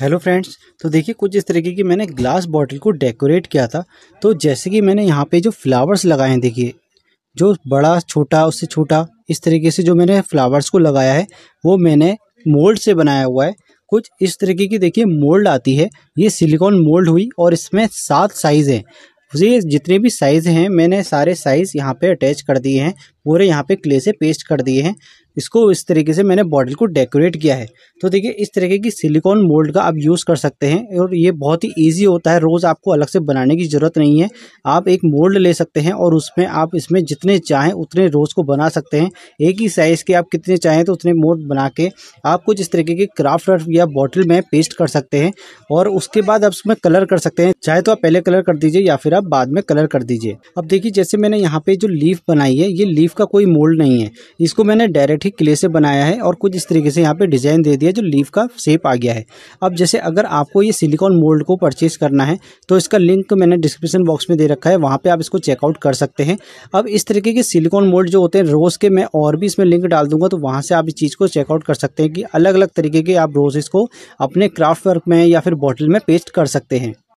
hello friends तो देखिए कुछ इस तरीके की मैंने ग्लास बॉटल को डेकोरेट किया था तो जैसे कि मैंने यहाँ पे जो फ्लावर्स लगाए हैं देखिए जो बड़ा छोटा उससे छोटा इस तरीके से जो मैंने फ्लावर्स को लगाया है वो मैंने मोल्ड से बनाया हुआ है कुछ इस तरीके की देखिए मोल्ड आती है ये सिलिकॉन मोल्ड हुई और इसमें सात साइज़ हैं ये जितने भी साइज़ हैं मैंने सारे साइज़ यहाँ पे अटैच कर दिए हैं पूरे यहाँ पे क्ले से पेस्ट कर दिए हैं इसको इस तरीके से मैंने बॉटल को डेकोरेट किया है तो देखिए इस तरीके की सिलिकॉन मोल्ड का आप यूज़ कर सकते हैं और ये बहुत ही ईजी होता है रोज़ आपको अलग से बनाने की ज़रूरत नहीं है आप एक मोल्ड ले सकते हैं और उसमें आप इसमें जितने चाहें उतने रोज़ को बना सकते हैं एक ही साइज़ के आप कितने चाहें तो उतने मोल्ड बना के आप कुछ इस तरीके के क्राफ्ट या बॉटल में पेस्ट कर सकते हैं और उसके बाद आप उसमें कलर कर सकते हैं चाहे तो आप पहले कलर कर दीजिए या फिर आप बाद में कलर कर दीजिए अब देखिए जैसे मैंने यहाँ पे जो लीफ बनाई है ये लीफ का कोई मोल्ड नहीं है इसको मैंने डायरेक्ट ही क्ले से बनाया है और कुछ इस तरीके से यहाँ पे डिज़ाइन दे दिया जो लीफ का शेप आ गया है अब जैसे अगर आपको ये सिलिकॉन मोल्ड को परचेज़ करना है तो इसका लिंक मैंने डिस्क्रिप्शन बॉक्स में दे रखा है वहाँ पर आप इसको चेकआउट कर सकते हैं अब इस तरीके के सिलिकॉन मोल्ड जो होते हैं रोज़ के मैं और भी इसमें लिंक डाल दूंगा तो वहाँ से आप इस चीज़ को चेकआउट कर सकते हैं कि अलग अलग तरीके के आप रोज़ इसको अपने क्राफ्ट वर्क में या फिर बॉटल में पेस्ट कर सकते हैं